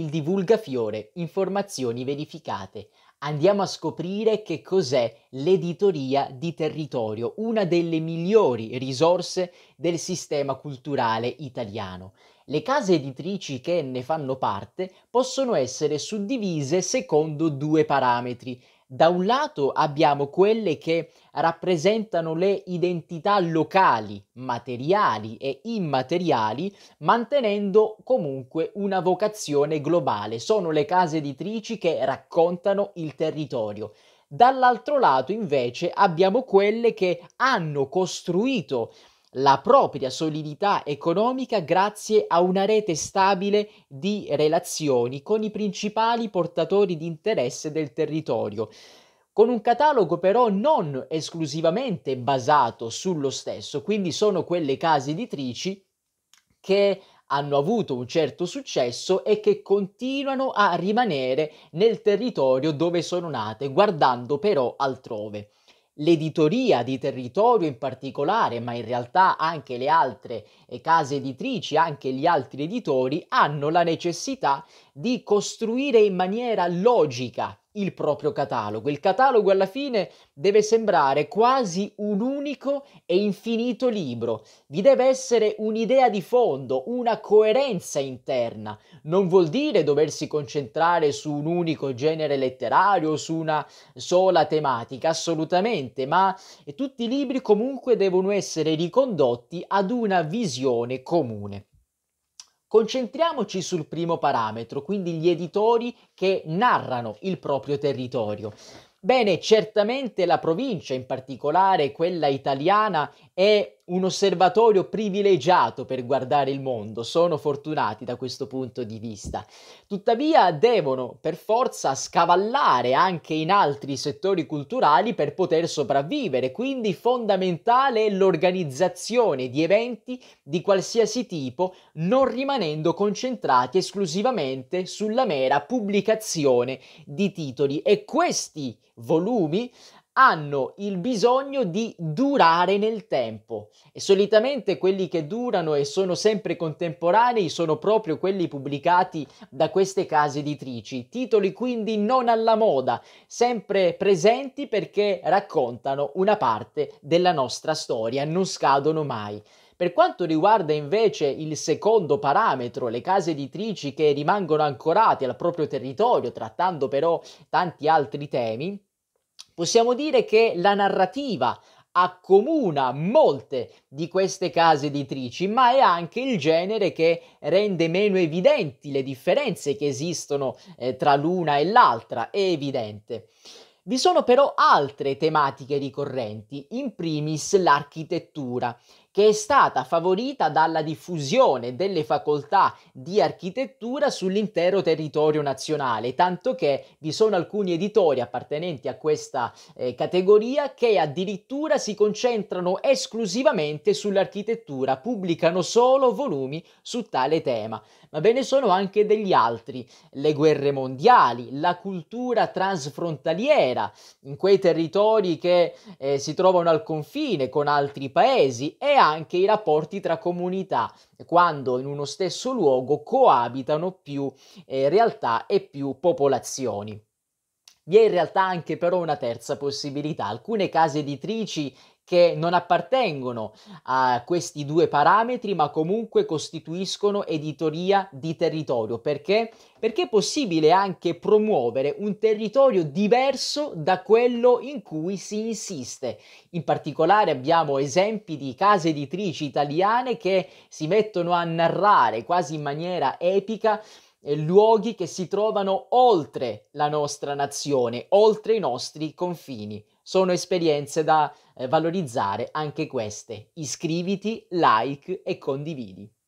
il divulgafiore, informazioni verificate. Andiamo a scoprire che cos'è l'editoria di territorio, una delle migliori risorse del sistema culturale italiano. Le case editrici che ne fanno parte possono essere suddivise secondo due parametri. Da un lato abbiamo quelle che rappresentano le identità locali, materiali e immateriali, mantenendo comunque una vocazione globale. Sono le case editrici che raccontano il territorio. Dall'altro lato invece abbiamo quelle che hanno costruito la propria solidità economica grazie a una rete stabile di relazioni con i principali portatori di interesse del territorio, con un catalogo però non esclusivamente basato sullo stesso, quindi sono quelle case editrici che hanno avuto un certo successo e che continuano a rimanere nel territorio dove sono nate, guardando però altrove l'editoria di territorio in particolare, ma in realtà anche le altre eh, case editrici, anche gli altri editori, hanno la necessità di costruire in maniera logica il proprio catalogo. Il catalogo alla fine deve sembrare quasi un unico e infinito libro. Vi deve essere un'idea di fondo, una coerenza interna. Non vuol dire doversi concentrare su un unico genere letterario, o su una sola tematica, assolutamente, ma tutti i libri comunque devono essere ricondotti ad una visione comune. Concentriamoci sul primo parametro, quindi gli editori che narrano il proprio territorio. Bene, certamente la provincia, in particolare quella italiana, è un osservatorio privilegiato per guardare il mondo, sono fortunati da questo punto di vista. Tuttavia devono per forza scavallare anche in altri settori culturali per poter sopravvivere, quindi fondamentale è l'organizzazione di eventi di qualsiasi tipo, non rimanendo concentrati esclusivamente sulla mera pubblicazione di titoli e questi volumi hanno il bisogno di durare nel tempo e solitamente quelli che durano e sono sempre contemporanei sono proprio quelli pubblicati da queste case editrici, titoli quindi non alla moda, sempre presenti perché raccontano una parte della nostra storia, non scadono mai. Per quanto riguarda invece il secondo parametro, le case editrici che rimangono ancorate al proprio territorio, trattando però tanti altri temi, Possiamo dire che la narrativa accomuna molte di queste case editrici, ma è anche il genere che rende meno evidenti le differenze che esistono eh, tra l'una e l'altra, è evidente. Vi sono però altre tematiche ricorrenti, in primis l'architettura che è stata favorita dalla diffusione delle facoltà di architettura sull'intero territorio nazionale, tanto che vi sono alcuni editori appartenenti a questa eh, categoria che addirittura si concentrano esclusivamente sull'architettura, pubblicano solo volumi su tale tema. Ma ve ne sono anche degli altri, le guerre mondiali, la cultura transfrontaliera, in quei territori che eh, si trovano al confine con altri paesi e anche i rapporti tra comunità, quando in uno stesso luogo coabitano più eh, realtà e più popolazioni. Vi è in realtà anche però una terza possibilità. Alcune case editrici che non appartengono a questi due parametri, ma comunque costituiscono editoria di territorio. Perché? Perché è possibile anche promuovere un territorio diverso da quello in cui si insiste. In particolare abbiamo esempi di case editrici italiane che si mettono a narrare quasi in maniera epica luoghi che si trovano oltre la nostra nazione, oltre i nostri confini. Sono esperienze da eh, valorizzare anche queste. Iscriviti, like e condividi.